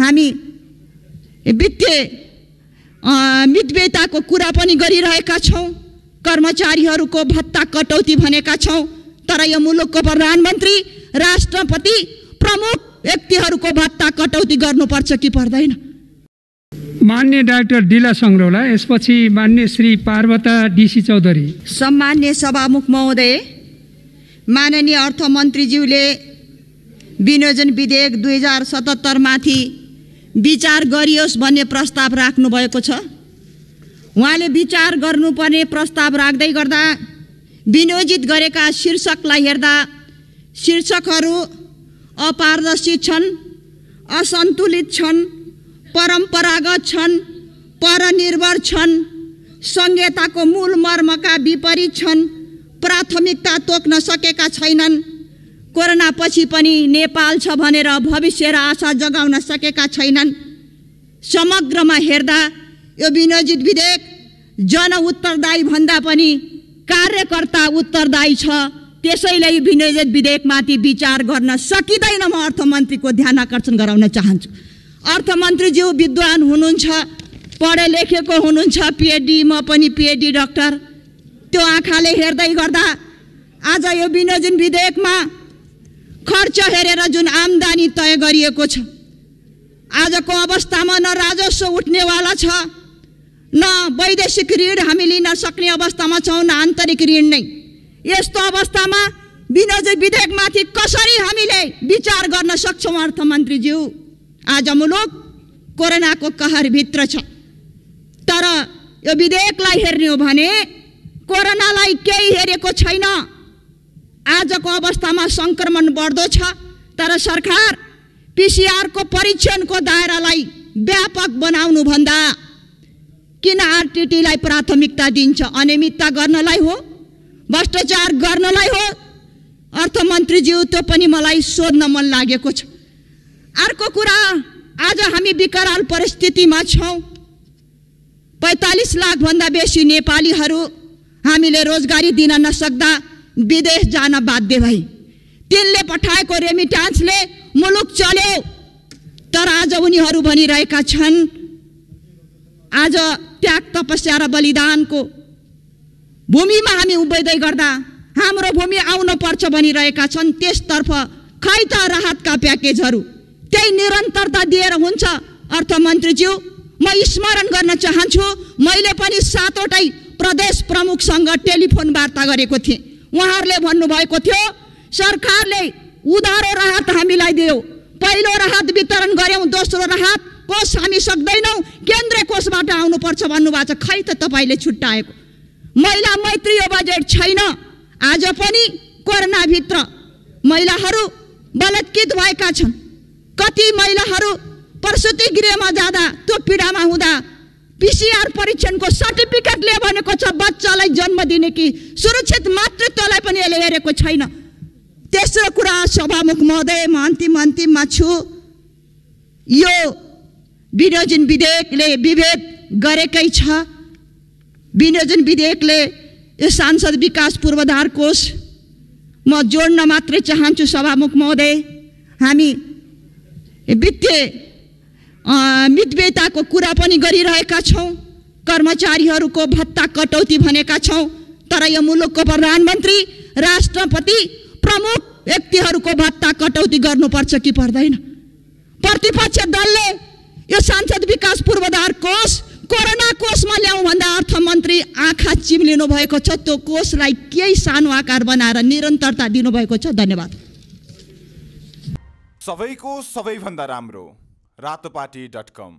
हामी वित्तीय मितव्ययताको कुरा पनि गरिरहेका छौँ कर्मचारीहरूको भत्ता कटौती भनेका छौँ तर यो मुलुकको प्रधानमन्त्री राष्ट्रपति प्रमुख व्यक्तिहरूको भत्ता कटौती गर्नुपर्छ कि पर्दैन मान्य डाक्टर डिला सङ्ग्रौला यसपछि मान्य श्री पार्वता डिसी चौधरी सम्मान्य सभामुख महोदय माननीय अर्थमन्त्रीज्यूले विनियोजन विधेयक दुई हजार सतहत्तरमाथि विचार गरियोस् भन्ने प्रस्ताव राख्नुभएको छ उहाँले विचार गर्नुपर्ने प्रस्ताव राख्दै गर्दा विनियोजित गरेका शीर्षकलाई हेर्दा शीर्षकहरू अपारदर्शी छन् असन्तुलित छन् परम्परागत छन् परनिर्भर छन् संहिताको मूल मर्मका विपरीत छन् प्राथमिकता तोक्न सकेका छैनन् कोरोना पछि पनि नेपाल छ भनेर भविष्य र आशा जगाउन सकेका छैनन् समग्रमा हेर्दा यो विनियोजित विधेयक जन उत्तरदायी भन्दा पनि कार्यकर्ता उत्तरदायी छ त्यसैले यो विनियोजित विधेयकमाथि विचार गर्न सकिँदैन म अर्थमन्त्रीको ध्यान आकर्षण गराउन चाहन्छु अर्थमन्त्रीज्यू विद्वान हुनुहुन्छ पढे लेखेको हुनुहुन्छ पिएचडी म पनि पिएचडी डक्टर त्यो आँखाले हेर्दै गर्दा आज यो विनियोजन विधेयकमा खर्च हेरेर जुन आमदानी तय गरिएको छ आजको अवस्थामा न राजस्व उठ्नेवाला छ न वैदेशिक ऋण हामी लिन सक्ने अवस्थामा छौँ न आन्तरिक ऋण नै यस्तो अवस्थामा विनोजी विधेयकमाथि कसरी हामीले विचार गर्न सक्छौँ अर्थमन्त्रीज्यू आज मुलुक कोरोनाको कहरभित्र छ तर यो विधेयकलाई हेर्ने हो भने कोरोनालाई केही हेरेको छैन आजको अवस्थामा सङ्क्रमण बढ्दो छ तर सरकार पिसिआरको परीक्षणको दायरालाई व्यापक बनाउनुभन्दा किन आरटिटीलाई प्राथमिकता दिन्छ अनियमितता गर्नलाई हो भ्रष्टाचार गर्नलाई हो अर्थमन्त्रीज्यू त्यो पनि मलाई सोध्न मन लागेको छ अर्को कुरा आज हामी विकराल परिस्थितिमा छौँ पैँतालिस लाखभन्दा बेसी नेपालीहरू हामीले रोजगारी दिन नसक्दा विदेश जान बाध्य भई तिनले पठाएको रेमिट्यान्सले मुलुक चल्यो तर आज उनीहरू भनिरहेका छन् आज त्याग तपस्या र बलिदानको भूमिमा हामी उभिँदै गर्दा हाम्रो भूमि पर्छ भनिरहेका छन् त्यसतर्फ खै त राहतका प्याकेजहरू त्यही निरन्तरता दिएर हुन्छ अर्थमन्त्रीज्यू म स्मरण गर्न चाहन्छु मैले पनि सातवटै प्रदेश प्रमुखसँग टेलिफोन वार्ता गरेको थिएँ उहाँहरूले भन्नुभएको थियो सरकारले उधारो राहत हामीलाई दियो पहिलो राहत वितरण गऱ्यौँ दोस्रो राहत कोष हामी सक्दैनौँ केन्द्रीय कोषबाट आउनुपर्छ भन्नुभएको छ खै त तपाईँले छुट्टाएको महिला मैत्री यो बजेट छैन आज पनि कोरोनाभित्र महिलाहरू बलात्कृत भएका छन् कति महिलाहरू प्रसुति गृहमा जाँदा त्यो पीडामा हुँदा पिसिआर परीक्षणको सर्टिफिकेट भनेको छ दिने कि सुरक्षित मातृत्वलाई पनि यसले हेरेको छैन तेस्रो कुरा सभामुख महोदय म अन्तिम अन्तिममा छु यो विनियोजन विधेयकले विभेद गरेकै छ विनियोजन विधेयकले यो सांसद विकास पूर्वाधार कोष म जोड्न मात्रै चाहन्छु सभामुख महोदय हामी वित्तीय मितवेताको कुरा पनि गरिरहेका छौँ कर्मचारीहरूको भत्ता कटौती भनेका छौँ तर यो मुलुकको प्रधानमन्त्री राष्ट्रपति प्रमुख व्यक्तिहरूको भत्ता कटौती गर्नुपर्छ कि पर्दैन प्रतिपक्ष दलले यो सांसद विकास पूर्वाधार कोष कोरोना कोषमा ल्याउँ भन्दा अर्थमन्त्री आँखा चिम्लिनु भएको छ त्यो कोषलाई केही सानो आकार बनाएर निरन्तरता दिनुभएको छ धन्यवाद सबैको सबैभन्दा राम्रो रातोपाटी डट कम